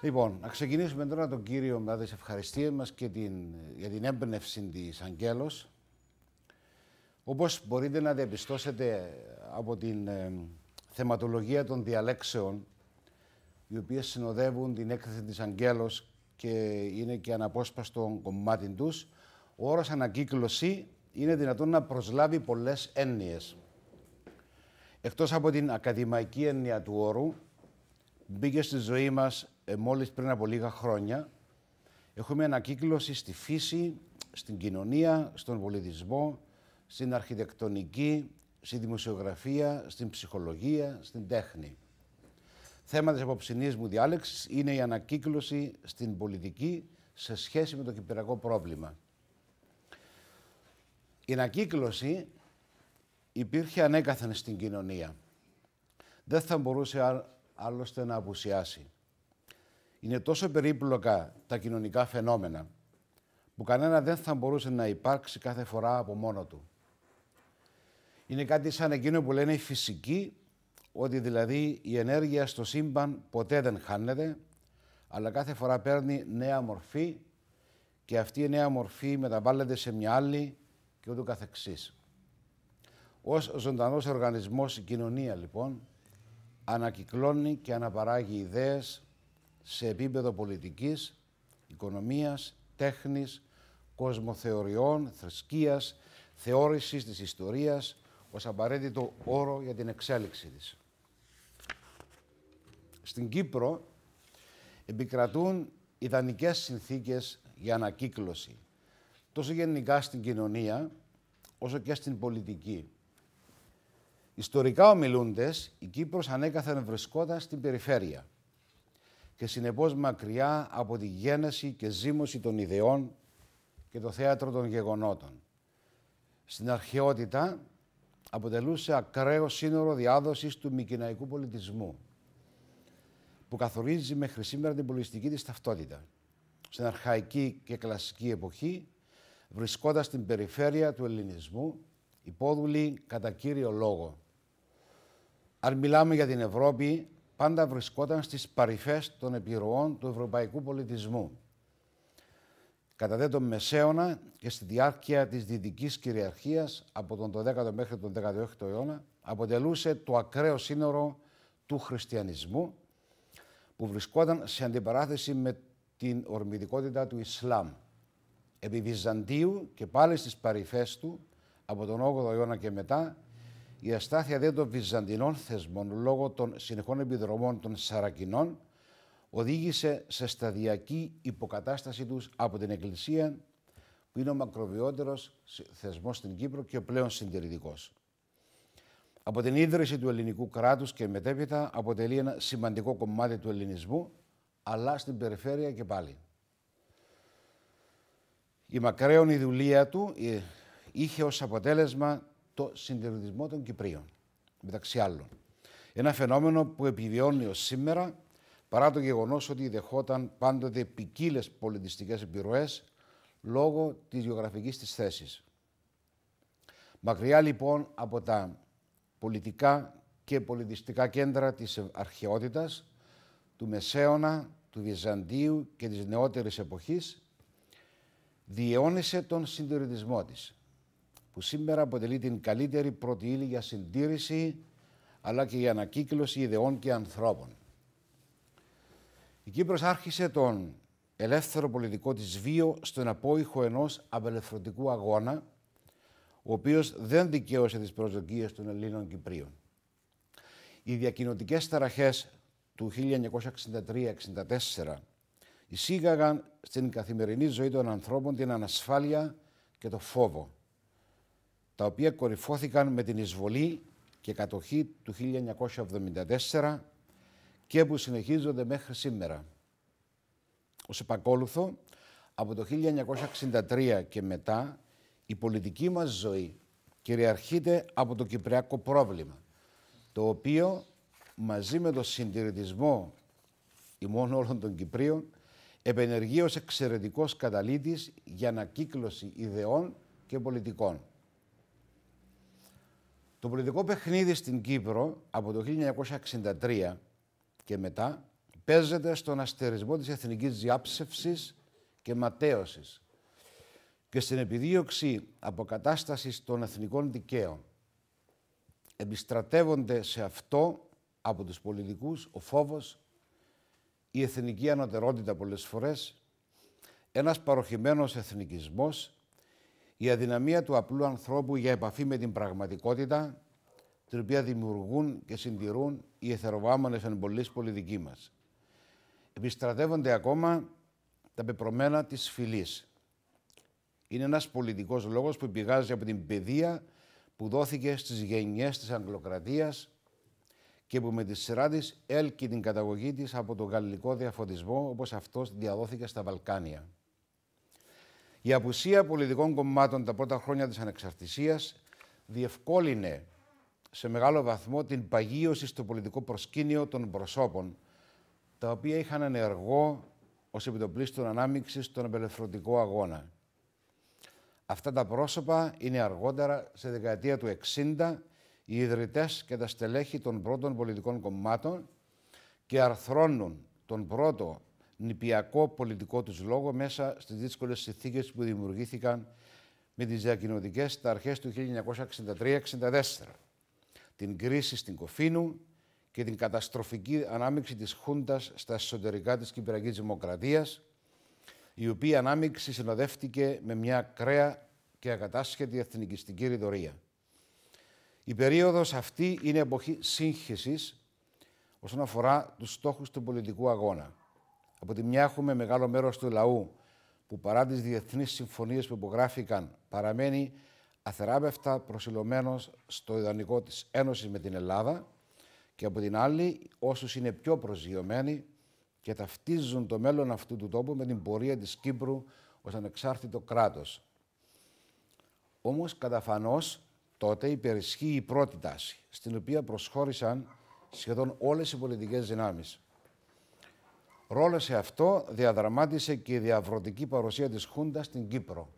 Λοιπόν, να ξεκινήσουμε τώρα τον κύριο με τις ευχαριστίες μας και την, για την έμπνευση της Αγγέλος. Όπως μπορείτε να διαπιστώσετε από την ε, θεματολογία των διαλέξεων, οι οποίες συνοδεύουν την έκθεση της Αγγέλος και είναι και αναπόσπαστο κομμάτι τους, ο όρος ανακύκλωση είναι δυνατόν να προσλάβει πολλές έννοιες. Εκτός από την ακαδημαϊκή έννοια του όρου, μπήκε στη ζωή μας ε, μόλις πριν από λίγα χρόνια. Έχουμε ανακύκλωση στη φύση, στην κοινωνία, στον πολιτισμό, στην αρχιτεκτονική, στη δημοσιογραφία, στην ψυχολογία, στην τέχνη. Θέμα της απόψινής μου διάλεξης είναι η ανακύκλωση στην πολιτική σε σχέση με το κυπριακό πρόβλημα. Η ανακύκλωση υπήρχε ανέκαθεν στην κοινωνία. Δεν θα μπορούσε άλλωστε να απουσιάσει είναι τόσο περίπλοκα τα κοινωνικά φαινόμενα που κανένα δεν θα μπορούσε να υπάρξει κάθε φορά από μόνο του. Είναι κάτι σαν εκείνο που λένε φυσική, ότι δηλαδή η ενέργεια στο σύμπαν ποτέ δεν χάνεται, αλλά κάθε φορά παίρνει νέα μορφή και αυτή η νέα μορφή μεταβάλλεται σε μια άλλη και ούτω καθεξής. Ως ζωντανός οργανισμός η κοινωνία λοιπόν ανακυκλώνει και αναπαράγει ιδέες, σε επίπεδο πολιτικής, οικονομίας, τέχνης, κοσμοθεωριών, θρησκείας, θεώρησης της ιστορίας ως απαραίτητο όρο για την εξέλιξη της. Στην Κύπρο επικρατούν ιδανικές συνθήκες για ανακύκλωση, τόσο γενικά στην κοινωνία, όσο και στην πολιτική. Ιστορικά ομιλούντες, η Κύπρος ανέκαθεν βρισκόταν στην περιφέρεια – και συνεπώς μακριά από τη γένεση και ζήμωση των ιδεών και το θέατρο των γεγονότων. Στην αρχαιότητα αποτελούσε ακραίο σύνορο διάδοσης του μικυναϊκού πολιτισμού που καθορίζει μέχρι σήμερα την πολιτιστική της ταυτότητα. Στην αρχαϊκή και κλασική εποχή βρισκόταν στην περιφέρεια του ελληνισμού υπόδουλη κατά κύριο λόγο. Αν μιλάμε για την Ευρώπη, πάντα βρισκόταν στις παρυφές των επιρροών του ευρωπαϊκού πολιτισμού. Κατά δε τον Μεσαίωνα και στη διάρκεια της δυτικής κυριαρχίας από τον 10 ο μέχρι τον 18 ο αιώνα αποτελούσε το ακραίο σύνορο του χριστιανισμού που βρισκόταν σε αντιπαράθεση με την ορμητικότητα του Ισλάμ. Επί Βυζαντίου και πάλι στις παρυφές του από τον 8ο αιώνα και μετά η αστάθεια δε των βυζαντινών θεσμών λόγω των συνεχών επιδρομών των Σαρακινών οδήγησε σε σταδιακή υποκατάσταση τους από την Εκκλησία που είναι ο μακροβιότερος θεσμός στην Κύπρο και ο πλέον συντηρητικός. Από την ίδρυση του ελληνικού κράτους και μετέπειτα αποτελεί ένα σημαντικό κομμάτι του ελληνισμού αλλά στην περιφέρεια και πάλι. Η μακραίωνη δουλεία του ε, είχε ως αποτέλεσμα το συντηρητισμό των Κυπρίων, μεταξύ άλλων. Ένα φαινόμενο που επιβιώνει ως σήμερα, παρά το γεγονός ότι δεχόταν πάντοτε ποικίλες πολιτιστικές επιρροές λόγω της γεωγραφικής της θέσης. Μακριά λοιπόν από τα πολιτικά και πολιτιστικά κέντρα της αρχαιότητας, του Μεσαίωνα, του Βυζαντίου και της νεότερης εποχής, διαιώνισε τον συντηρητισμό της που σήμερα αποτελεί την καλύτερη πρώτη ύλη για συντήρηση αλλά και για ανακύκλωση ιδεών και ανθρώπων. Η Κύπρος άρχισε τον ελεύθερο πολιτικό της βίο στον απόϊχο ενός απελευθερωτικού αγώνα ο οποίος δεν δικαίωσε τις προσδοκίες των Ελλήνων Κυπρίων. Οι διακοινωτικές ταραχές του 1963-64 εισήγαγαν στην καθημερινή ζωή των ανθρώπων την ανασφάλεια και το φόβο τα οποία κορυφώθηκαν με την εισβολή και κατοχή του 1974 και που συνεχίζονται μέχρι σήμερα. Ως επακόλουθο, από το 1963 και μετά, η πολιτική μας ζωή κυριαρχείται από το κυπριακό πρόβλημα, το οποίο μαζί με το συντηρητισμό ημών όλων των Κυπρίων, επενεργεί ως εξαιρετικός καταλήτης για ανακύκλωση ιδεών και πολιτικών. Το πολιτικό παιχνίδι στην Κύπρο από το 1963 και μετά παίζεται στον αστερισμό της εθνικής διάψευσης και ματέωσης και στην επιδίωξη αποκατάστασης των εθνικών δικαίων. Επιστρατεύονται σε αυτό από τους πολιτικούς ο φόβος, η εθνική ανωτερότητα πολλές φορές, ένας παροχημένος εθνικισμός η αδυναμία του απλού ανθρώπου για επαφή με την πραγματικότητα, την οποία δημιουργούν και συντηρούν οι εθεροβάμονες εμπολείς πολιτικοί μας. Επιστρατεύονται ακόμα τα πεπρωμένα της φυλής. Είναι ένας πολιτικός λόγος που πηγάζει από την παιδεία που δόθηκε στις γενιές της Αγγλοκρατίας και που με τη σειρά της έλκει την καταγωγή της από τον γαλλικό διαφωτισμό όπως αυτός διαδόθηκε στα Βαλκάνια. Η απουσία πολιτικών κομμάτων τα πρώτα χρόνια της ανεξαρτησίας διευκόλυνε σε μεγάλο βαθμό την παγίωση στο πολιτικό προσκήνιο των προσώπων, τα οποία είχαν ενεργό ως επιτοπλίστων ανάμειξης στον απελευθερωτικό αγώνα. Αυτά τα πρόσωπα είναι αργότερα, σε δεκαετία του 60, οι ιδρυτές και τα στελέχη των πρώτων πολιτικών κομμάτων και αρθρώνουν τον πρώτο νηπιακό πολιτικό τους λόγο μέσα στις δύσκολες συνθήκες που δημιουργήθηκαν με τις διακοινωτικές τα αρχές του 1963-64, την κρίση στην Κοφίνου και την καταστροφική ανάμειξη της Χούντας στα εσωτερικά της Κυπριακής Δημοκρατίας, η οποία ανάμειξη συνοδεύτηκε με μια κρέα και ακατάσχετη εθνικιστική ρητορία. Η περίοδος αυτή είναι εποχή σύγχυσης όσον αφορά τους στόχους του πολιτικού αγώνα. Από τη μια έχουμε μεγάλο μέρος του λαού που παρά τις διεθνείς συμφωνίες που υπογράφηκαν παραμένει αθεράπευτα προσιλωμένος στο ιδανικό της Ένωσης με την Ελλάδα και από την άλλη όσους είναι πιο προσγειωμένοι και ταυτίζουν το μέλλον αυτού του τόπου με την πορεία της Κύπρου ως ανεξάρτητο κράτος. Όμως καταφανώς τότε υπερισχύει η πρώτη τάση στην οποία προσχώρησαν σχεδόν όλες οι πολιτικές δυνάμεις. Ρόλο σε αυτό διαδραμάτισε και η διαβρωτική παρουσία της Χούντας στην Κύπρο.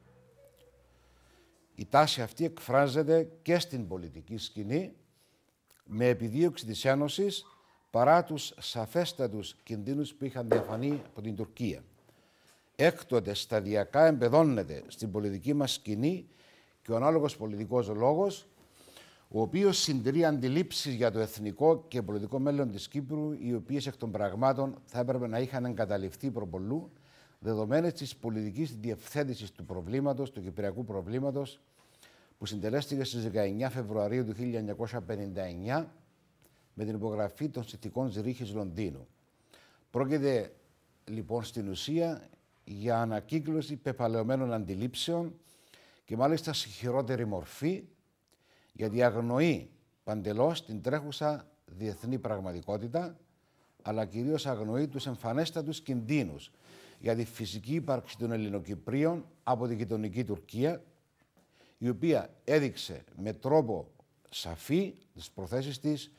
Η τάση αυτή εκφράζεται και στην πολιτική σκηνή με επιδίωξη της Ένωσης παρά τους σαφέστατους κινδύνους που είχαν διαφανεί από την Τουρκία. Έκτοτε σταδιακά εμπεδώνεται στην πολιτική μας σκηνή και ο ανάλογος πολιτικός λόγος ο οποίος συντηρεί αντιλήψεις για το εθνικό και πολιτικό μέλλον της Κύπρου, οι οποίες εκ των πραγμάτων θα έπρεπε να είχαν εγκαταλειφθεί προπολού, δεδομένες της πολιτικής διευθέτησης του προβλήματος, του κυπριακού προβλήματος, που συντελέστηκε στις 19 Φεβρουαρίου του 1959 με την υπογραφή των συνθηκών Ζηρίχης Λονδίνου. Πρόκειται λοιπόν στην ουσία για ανακύκλωση πεπαλαιωμένων αντιλήψεων και μάλιστα σε χειρότερη μορφή γιατί αγνοεί παντελώς την τρέχουσα διεθνή πραγματικότητα, αλλά κυρίως αγνοεί τους εμφανέστατους κινδύνους για τη φυσική ύπαρξη των Ελληνοκυπρίων από τη γειτονική Τουρκία, η οποία έδειξε με τρόπο σαφή τις προθέσεις της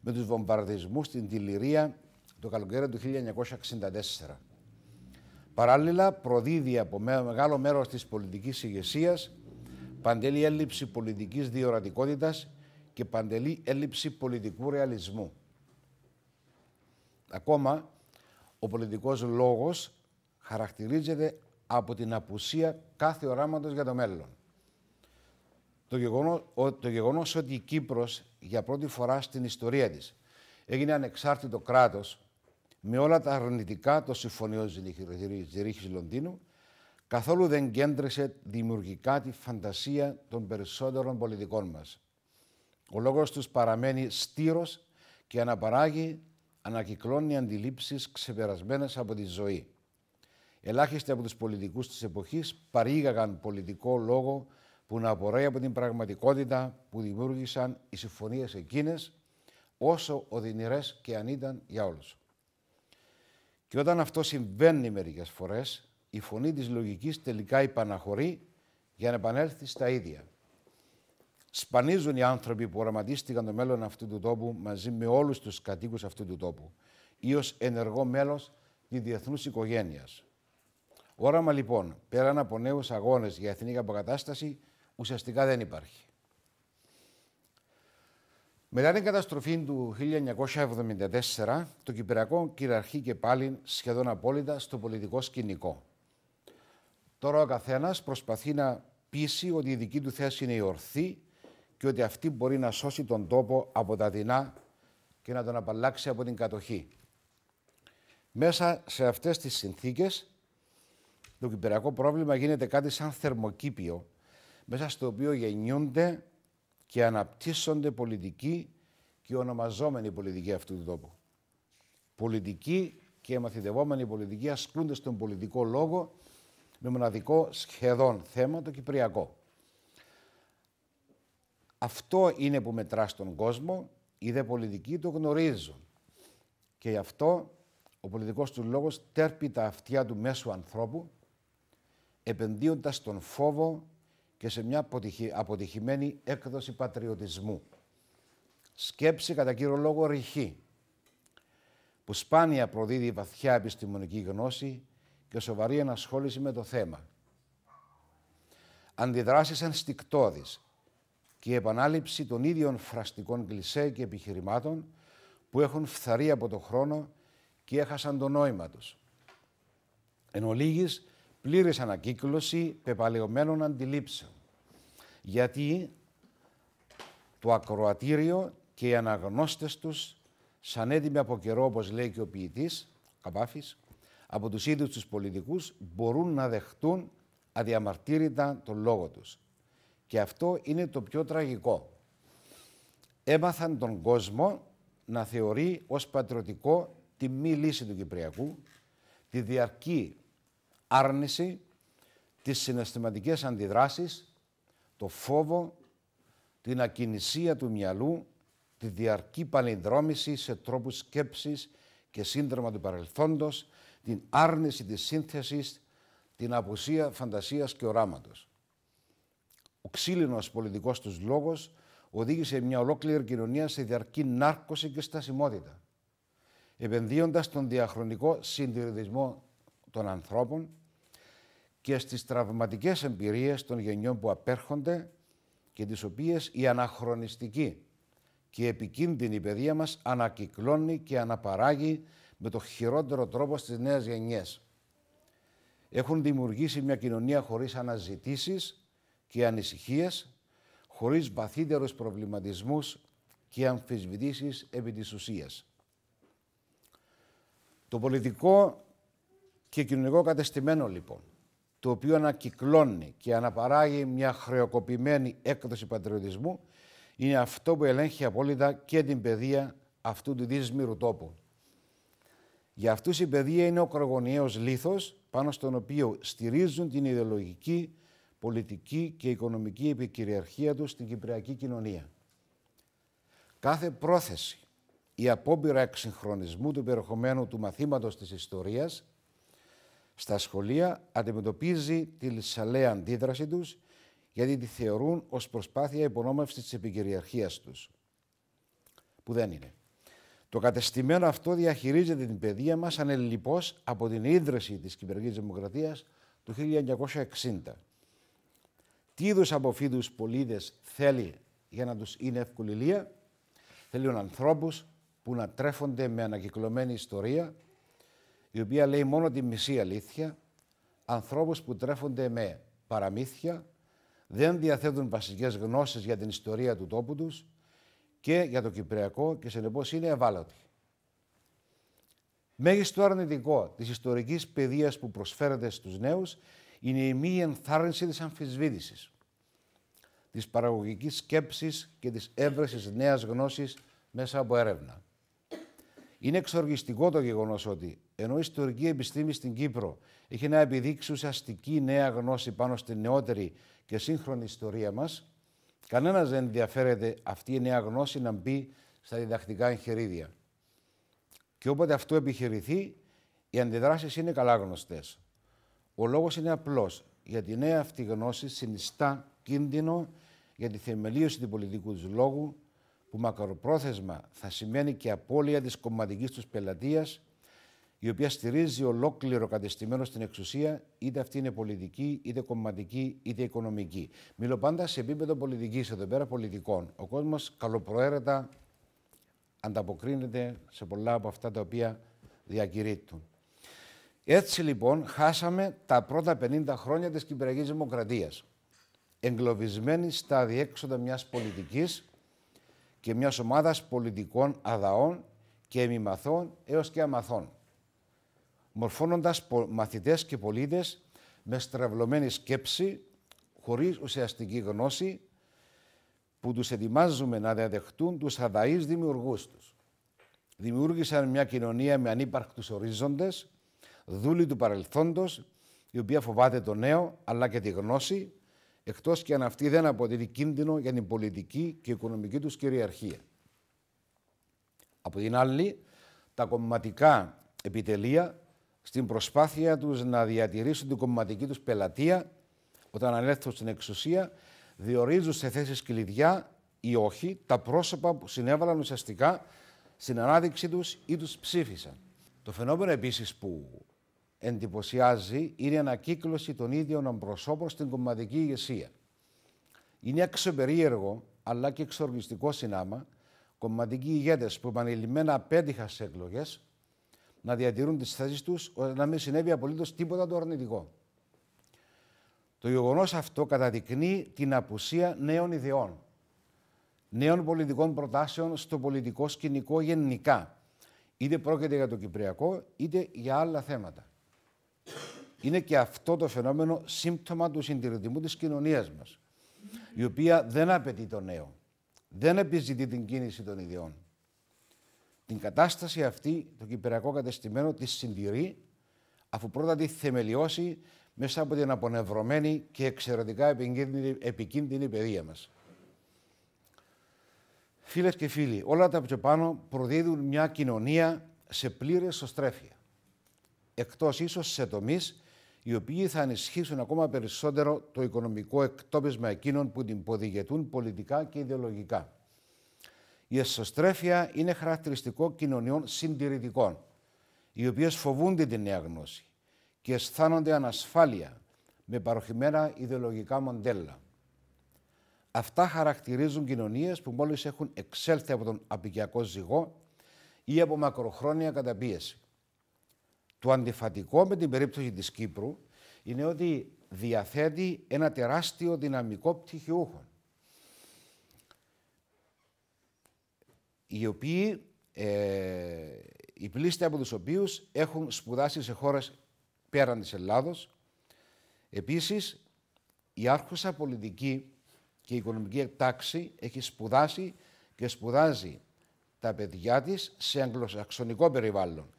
με τους βομβαρδισμούς στην Τηλυρία το καλοκαίρι του 1964. Παράλληλα, προδίδει από μεγάλο μέρος της πολιτικής ηγεσίας παντελή έλλειψη πολιτικής διορατικότητας και παντελή έλλειψη πολιτικού ρεαλισμού. Ακόμα, ο πολιτικός λόγος χαρακτηρίζεται από την απουσία κάθε οράματος για το μέλλον. Το γεγονός, ότι η Κύπρος για πρώτη φορά στην ιστορία της έγινε ανεξάρτητο κράτος με όλα τα αρνητικά των συμφωνιών της Λονδίνου καθόλου δεν κέντρισε δημιουργικά τη φαντασία των περισσότερων πολιτικών μας. Ο λόγος τους παραμένει στήρος και αναπαράγει, ανακυκλώνει αντιλήψεις ξεπερασμένες από τη ζωή. Ελάχιστοι από τους πολιτικούς της εποχής παρήγαγαν πολιτικό λόγο που να απορρέει από την πραγματικότητα που δημιούργησαν οι συμφωνίες εκείνες, όσο οδυνηρές και αν ήταν για όλους. Και όταν αυτό συμβαίνει μερικές φορές, η φωνή της λογικής τελικά υπαναχωρεί για να επανέλθει στα ίδια. Σπανίζουν οι άνθρωποι που οραματίστηκαν το μέλλον αυτού του τόπου μαζί με όλους τους κατοίκους αυτού του τόπου ή ως ενεργό μέλος της διεθνούς οικογένειας. Όραμα λοιπόν, πέραν από νέους αγώνες για εθνική αποκατάσταση, ουσιαστικά δεν υπάρχει. Μετά την καταστροφή του 1974, το Κυπριακό κυριαρχεί και πάλι σχεδόν απόλυτα στο πολιτικό σκηνικό. Τώρα ο καθένας προσπαθεί να πείσει ότι η δική του θέση είναι η ορθή και ότι αυτή μπορεί να σώσει τον τόπο από τα δεινά και να τον απαλλάξει από την κατοχή. Μέσα σε αυτές τις συνθήκες το κυπριακό πρόβλημα γίνεται κάτι σαν θερμοκήπιο μέσα στο οποίο γεννιούνται και αναπτύσσονται πολιτικοί και ονομαζόμενοι πολιτικοί αυτού του τόπου. Πολιτικοί και μαθητευόμενοι πολιτικοί ασκούνται στον πολιτικό λόγο με μοναδικό σχεδόν θέμα το Κυπριακό. Αυτό είναι που μετράς στον κόσμο, οι δε πολιτικοί το γνωρίζουν. Και γι' αυτό ο πολιτικός του λόγος τέρπει τα αυτιά του μέσου ανθρώπου, επενδύοντας τον φόβο και σε μια αποτυχημένη έκδοση πατριωτισμού. Σκέψη κατά κύριο λόγο ρηχή, που σπάνια προδίδει βαθιά επιστημονική γνώση και σοβαρή ενασχόληση με το θέμα. Αντιδράσεις ενστικτόδης και η επανάληψη των ίδιων φραστικών κλισέ και επιχειρημάτων που έχουν φθαρεί από το χρόνο και έχασαν το νόημα τους. Εν ολίγης, πλήρης ανακύκλωση πεπαλαιωμένων αντιλήψεων. Γιατί το ακροατήριο και οι αναγνώστες τους, σαν έτοιμοι από καιρό, όπως λέει και ο ποιητής, Καπάφης, από τους ίδιους τους πολιτικούς μπορούν να δεχτούν αδιαμαρτύρητα τον λόγο τους. Και αυτό είναι το πιο τραγικό. Έμαθαν τον κόσμο να θεωρεί ως πατριωτικό τη μη λύση του Κυπριακού, τη διαρκή άρνηση, τις συναισθηματικές αντιδράσεις, το φόβο, την ακινησία του μυαλού, τη διαρκή παλινδρόμηση σε τρόπους σκέψης και σύνδρομα του παρελθόντος, την άρνηση της σύνθεσης, την απουσία φαντασίας και οράματος. Ο ξύλινος πολιτικός τους λόγος οδήγησε μια ολόκληρη κοινωνία σε διαρκή νάρκωση και στασιμότητα, επενδύοντας τον διαχρονικό συντηρητισμό των ανθρώπων και στις τραυματικές εμπειρίες των γενιών που απέρχονται και τις οποίες η αναχρονιστική και επικίνδυνη παιδεία μας ανακυκλώνει και αναπαράγει με το χειρότερο τρόπο στις νέες γενιές. Έχουν δημιουργήσει μια κοινωνία χωρίς αναζητήσεις και ανησυχίες, χωρίς βαθύτερους προβληματισμούς και αμφισβητήσεις επί της ουσίας. Το πολιτικό και κοινωνικό κατεστημένο λοιπόν, το οποίο ανακυκλώνει και αναπαράγει μια χρεοκοπημένη έκδοση πατριωτισμού, είναι αυτό που ελέγχει απόλυτα και την παιδεία αυτού του δύσμυρου τόπου. Για αυτούς η παιδεία είναι ο κρογωνιαίο λίθος πάνω στον οποίο στηρίζουν την ιδεολογική, πολιτική και οικονομική επικυριαρχία τους στην κυπριακή κοινωνία. Κάθε πρόθεση ή απόπειρα εξυγχρονισμού του περιεχομένου του μαθήματος της ιστορίας στα σχολεία αντιμετωπίζει τη λυσαλαία αντίδραση τους γιατί τη θεωρούν ως προσπάθεια υπονόμευσης της επικυριαρχίας τους, που δεν είναι. Το κατεστημένο αυτό διαχειρίζεται την παιδεία μας ανελιπώς από την ίδρυση της Κυπριακής δημοκρατίας του 1960. Τι είδους αποφίδους πολίτες θέλει για να τους είναι εύκολη Θέλουν ανθρώπους που να τρέφονται με ανακυκλωμένη ιστορία, η οποία λέει μόνο τη μισή αλήθεια, ανθρώπους που τρέφονται με παραμύθια, δεν διαθέτουν βασικές γνώσεις για την ιστορία του τόπου τους, και για το Κυπριακό και συνεπώ είναι ευάλωτη. Μέγιστο αρνητικό της ιστορικής παιδείας που προσφέρεται στους νέους είναι η μη ενθάρρυνση της αμφισβήτησης, της παραγωγικής σκέψης και της έβρεσης νέας γνώσης μέσα από έρευνα. Είναι εξοργιστικό το γεγονός ότι ενώ η ιστορική επιστήμη στην Κύπρο έχει να επιδείξει ουσιαστική νέα γνώση πάνω στην νεότερη και σύγχρονη ιστορία μας, Κανένας δεν ενδιαφέρεται αυτή η νέα γνώση να μπει στα διδακτικά εγχειρίδια. Και όποτε αυτό επιχειρηθεί, οι αντιδράσεις είναι καλά γνωστές. Ο λόγος είναι απλός. Γιατί η νέα αυτή γνώση συνιστά κίνδυνο για τη θεμελίωση του πολιτικού του λόγου, που μακροπρόθεσμα θα σημαίνει και απώλεια της κομματικής τους πελατείας η οποία στηρίζει ολόκληρο κατεστημένο στην εξουσία, είτε αυτή είναι πολιτική, είτε κομματική, είτε οικονομική. Μιλώ πάντα σε επίπεδο πολιτικής, εδώ πέρα πολιτικών. Ο κόσμος καλοπροαίρετα ανταποκρίνεται σε πολλά από αυτά τα οποία διακηρύττουν. Έτσι λοιπόν χάσαμε τα πρώτα 50 χρόνια της Κυπριακής Δημοκρατίας, εγκλωβισμένη στα διέξοδα μιας πολιτικής και μιας ομάδας πολιτικών αδαών και εμιμαθών έως και αμαθών μορφώνοντας μαθητές και πολίτες με στραβλωμένη σκέψη, χωρίς ουσιαστική γνώση, που τους ετοιμάζουμε να διαδεχτούν τους αδαείς δημιουργούς τους. Δημιούργησαν μια κοινωνία με ανύπαρκτους ορίζοντες, δούλοι του παρελθόντος, η οποία φοβάται το νέο αλλά και τη γνώση, εκτός και αν αυτή δεν αποτελεί κίνδυνο για την πολιτική και οικονομική τους κυριαρχία. Από την άλλη, τα κομματικά επιτελεία στην προσπάθεια τους να διατηρήσουν την κομματική τους πελατεία όταν ανέλθουν στην εξουσία, διορίζουν σε θέσεις κλειδιά ή όχι τα πρόσωπα που συνέβαλαν ουσιαστικά στην ανάδειξή τους ή τους ψήφισαν. Το φαινόμενο επίσης που εντυπωσιάζει είναι η ανακύκλωση των ίδιων προσώπων στην κομματική ηγεσία. Είναι αξιοπερίεργο αλλά και εξοργιστικό συνάμα κομματικοί ηγέτες που επανειλημμένα απέτυχαν σε εκλογές να διατηρούν τις θέσεις τους, ώστε να μην συνέβη απολύτως τίποτα το αρνητικό. Το γεγονός αυτό καταδεικνύει την απουσία νέων ιδεών, νέων πολιτικών προτάσεων στο πολιτικό σκηνικό γενικά. Είτε πρόκειται για το Κυπριακό, είτε για άλλα θέματα. Είναι και αυτό το φαινόμενο σύμπτωμα του συντηρητισμού της κοινωνίας μας, η οποία δεν απαιτεί το νέο, δεν επιζητεί την κίνηση των ιδεών. Την κατάσταση αυτή το κυπριακό κατεστημένο τη συντηρεί αφού πρώτα τη θεμελιώσει μέσα από την απονευρωμένη και εξαιρετικά επικίνδυνη, επικίνδυνη παιδεία μας. Φίλες και φίλοι, όλα τα πιο πάνω προδίδουν μια κοινωνία σε πλήρες σωστρέφεια. Εκτός ίσως σε τομείς οι οποίοι θα ανισχύσουν ακόμα περισσότερο το οικονομικό εκτόπισμα εκείνων που την ποδηγετούν πολιτικά και ιδεολογικά. Η εσωστρέφεια είναι χαρακτηριστικό κοινωνιών συντηρητικών, οι οποίες φοβούνται την νέα γνώση και αισθάνονται ανασφάλεια με παροχημένα ιδεολογικά μοντέλα. Αυτά χαρακτηρίζουν κοινωνίες που μόλις έχουν εξέλθει από τον απικιακό ζυγό ή από μακροχρόνια καταπίεση. Το αντιφατικό με την περίπτωση της Κύπρου είναι ότι διαθέτει ένα τεράστιο δυναμικό πτυχιούχων οι οποίοι, ε, οι πλήστοι από τους οποίους έχουν σπουδάσει σε χώρες πέραν της Ελλάδος. Επίσης, η άρχουσα πολιτική και οικονομική τάξη έχει σπουδάσει και σπουδάζει τα παιδιά της σε αγγλοσαξονικό περιβάλλον.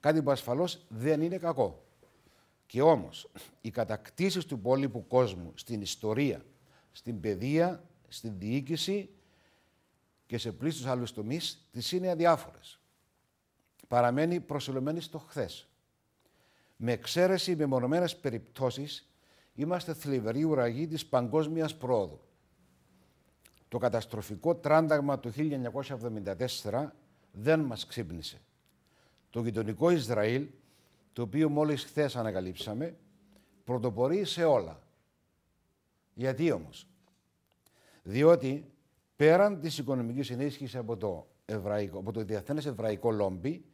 Κάτι που ασφαλώς δεν είναι κακό. Και όμως, οι κατακτήσεις του υπόλοιπου κόσμου στην ιστορία, στην παιδεία, στην διοίκηση, και σε πλήστους άλλους τομείς τις είναι αδιάφορες. Παραμένει προσελωμένη στο χθες. Με εξαίρεση μεμονωμένες περιπτώσεις είμαστε θλιβεροί ουραγοί της Παγκόσμιας πρόοδου. Το καταστροφικό τράνταγμα του 1974 δεν μας ξύπνησε. Το γειτονικό Ισραήλ, το οποίο μόλις χθες ανακαλύψαμε, πρωτοπορεί σε όλα. Γιατί όμως, Διότι πέραν της οικονομικής ενίσχυσης από το, εβραϊκό, από το εβραϊκό λόμπι,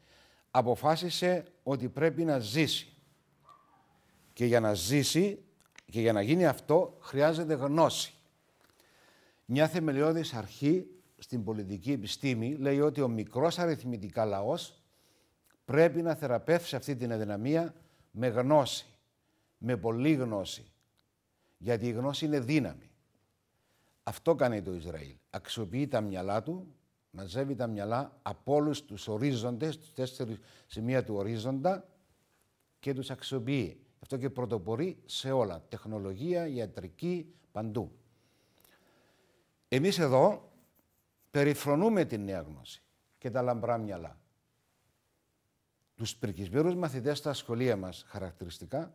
αποφάσισε ότι πρέπει να ζήσει. Και για να ζήσει και για να γίνει αυτό χρειάζεται γνώση. Μια θεμελιώδης αρχή στην πολιτική επιστήμη λέει ότι ο μικρός αριθμητικά λαός πρέπει να θεραπεύσει αυτή την αδυναμία με γνώση, με πολλή γνώση. Γιατί η γνώση είναι δύναμη. Αυτό κάνει το Ισραήλ αξιοποιεί τα μυαλά του, μαζεύει τα μυαλά από όλους τους ορίζοντες, τους τέσσερις σημεία του ορίζοντα και τους αξιοποιεί. Αυτό και πρωτοπορεί σε όλα. Τεχνολογία, ιατρική, παντού. Εμείς εδώ περιφρονούμε την νέα γνώση και τα λαμπρά μυαλά. Τους πρικισμένους μαθητές στα σχολεία μας χαρακτηριστικά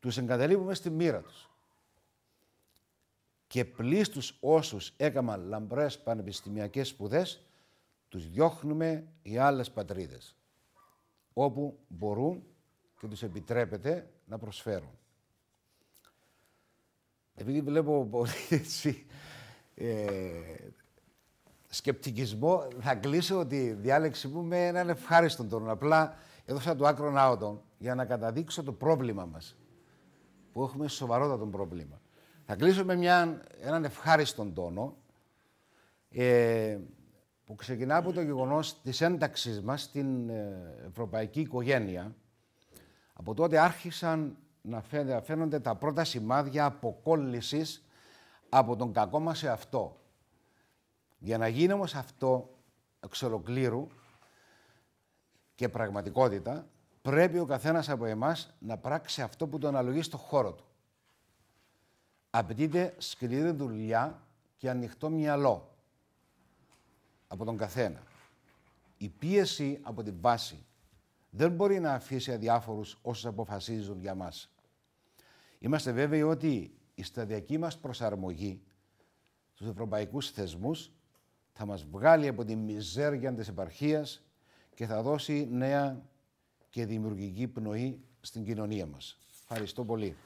τους εγκαταλείπουμε στη μοίρα τους και πλήστους όσους έκαναν λαμπρές πανεπιστημιακές σπουδές, τους διώχνουμε οι άλλες πατρίδες, όπου μπορούν και τους επιτρέπεται να προσφέρουν. Επειδή βλέπω πολύ έτσι, ε, σκεπτικισμό, θα κλείσω ότι διάλεξη μου με έναν ευχάριστον τόνο. Απλά έδωσα το άκρο άοτον για να καταδείξω το πρόβλημα μας, που έχουμε σοβαρότατο πρόβλημα. Θα κλείσω με μια, έναν ευχάριστον τόνο ε, που ξεκινά από το γεγονός της ένταξής μας στην ε, ευρωπαϊκή οικογένεια. Από τότε άρχισαν να φαίνονται τα πρώτα σημάδια αποκόλλησης από τον κακό μας εαυτό. Για να γίνει όμως αυτό εξ και πραγματικότητα, πρέπει ο καθένας από εμάς να πράξει αυτό που τον αναλογεί στο χώρο του απαιτείται σκληρή δουλειά και ανοιχτό μυαλό από τον καθένα. Η πίεση από την βάση δεν μπορεί να αφήσει αδιάφορους όσους αποφασίζουν για μας. Είμαστε βέβαιοι ότι η σταδιακή μας προσαρμογή στους ευρωπαϊκούς θεσμούς θα μας βγάλει από τη μιζέρια της επαρχίας και θα δώσει νέα και δημιουργική πνοή στην κοινωνία μας. Ευχαριστώ πολύ.